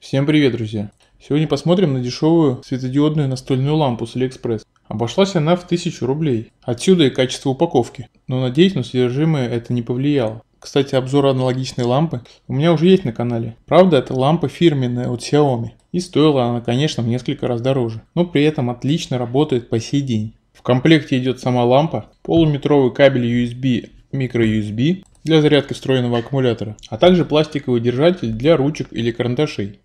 Всем привет, друзья! Сегодня посмотрим на дешевую светодиодную настольную лампу с Алиэкспресс. Обошлась она в 1000 рублей. Отсюда и качество упаковки. Но надеюсь, на содержимое это не повлияло. Кстати, обзор аналогичной лампы у меня уже есть на канале. Правда, это лампа фирменная от Xiaomi. И стоила она, конечно, в несколько раз дороже. Но при этом отлично работает по сей день. В комплекте идет сама лампа, полуметровый кабель USB, микро USB для зарядки встроенного аккумулятора, а также пластиковый держатель для ручек или карандашей.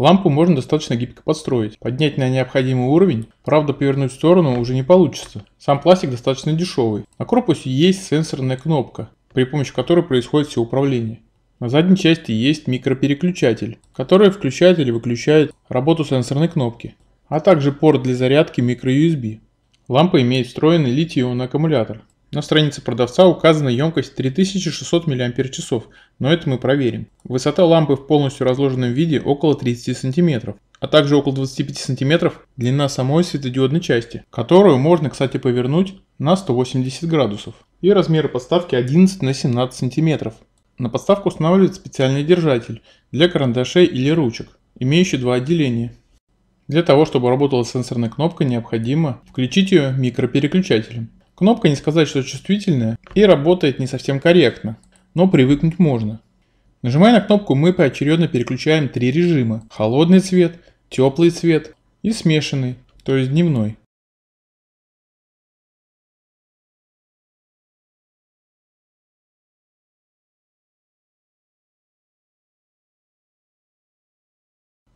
Лампу можно достаточно гибко подстроить, поднять на необходимый уровень, правда повернуть в сторону уже не получится. Сам пластик достаточно дешевый. На корпусе есть сенсорная кнопка, при помощи которой происходит все управление. На задней части есть микропереключатель, который включает или выключает работу сенсорной кнопки, а также порт для зарядки micro USB. Лампа имеет встроенный литий-ионный аккумулятор, на странице продавца указана емкость 3600 мАч, но это мы проверим. Высота лампы в полностью разложенном виде около 30 см, а также около 25 см длина самой светодиодной части, которую можно, кстати, повернуть на 180 градусов. И размеры подставки 11 на 17 см. На подставку устанавливается специальный держатель для карандашей или ручек, имеющий два отделения. Для того, чтобы работала сенсорная кнопка, необходимо включить ее микропереключателем. Кнопка не сказать, что чувствительная и работает не совсем корректно, но привыкнуть можно. Нажимая на кнопку, мы поочередно переключаем три режима. Холодный цвет, теплый цвет и смешанный, то есть дневной.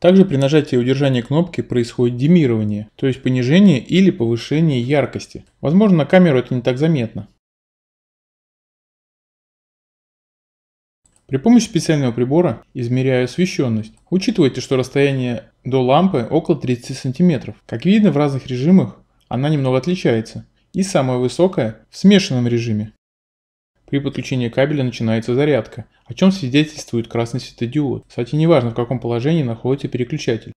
Также при нажатии и удержании кнопки происходит димирование, то есть понижение или повышение яркости. Возможно, на камеру это не так заметно. При помощи специального прибора измеряю освещенность. Учитывайте, что расстояние до лампы около 30 см. Как видно, в разных режимах она немного отличается. И самая высокая в смешанном режиме. При подключении кабеля начинается зарядка, о чем свидетельствует красный светодиод. Кстати, неважно в каком положении находится переключатель.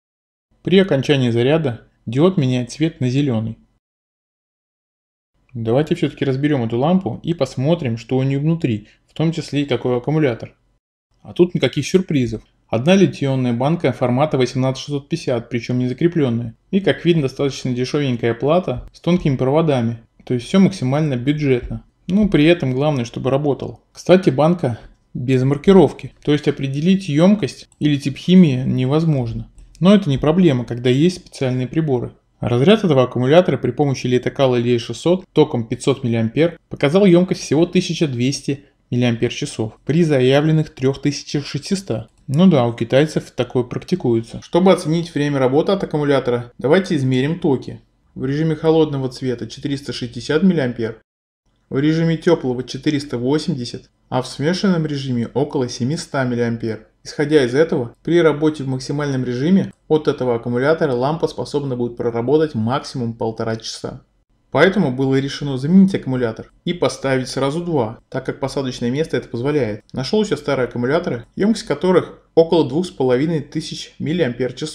При окончании заряда диод меняет цвет на зеленый. Давайте все-таки разберем эту лампу и посмотрим, что у нее внутри, в том числе и какой аккумулятор. А тут никаких сюрпризов. Одна литионная банка формата 18650, причем не закрепленная. И как видно достаточно дешевенькая плата с тонкими проводами, то есть все максимально бюджетно. Ну, при этом главное, чтобы работал. Кстати, банка без маркировки, то есть определить емкость или тип химии невозможно. Но это не проблема, когда есть специальные приборы. Разряд этого аккумулятора при помощи литокала LA600 током 500 мА показал емкость всего 1200 мАч при заявленных 3600. Ну да, у китайцев такое практикуется. Чтобы оценить время работы от аккумулятора, давайте измерим токи. В режиме холодного цвета 460 мА, в режиме теплого 480, а в смешанном режиме около 700 мА. Исходя из этого, при работе в максимальном режиме от этого аккумулятора лампа способна будет проработать максимум полтора часа. Поэтому было решено заменить аккумулятор и поставить сразу два, так как посадочное место это позволяет. Нашел еще старые аккумуляторы, емкость которых около 2500 мАч.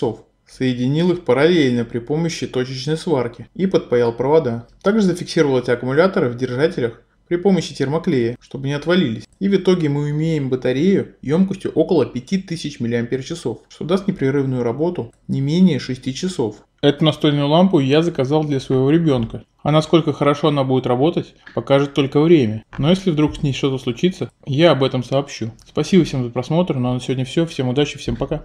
Соединил их параллельно при помощи точечной сварки и подпаял провода. Также зафиксировал эти аккумуляторы в держателях при помощи термоклея, чтобы не отвалились. И в итоге мы имеем батарею емкостью около 5000 мАч, что даст непрерывную работу не менее 6 часов. Эту настольную лампу я заказал для своего ребенка. А насколько хорошо она будет работать, покажет только время. Но если вдруг с ней что-то случится, я об этом сообщу. Спасибо всем за просмотр, ну а на сегодня все. Всем удачи, всем пока.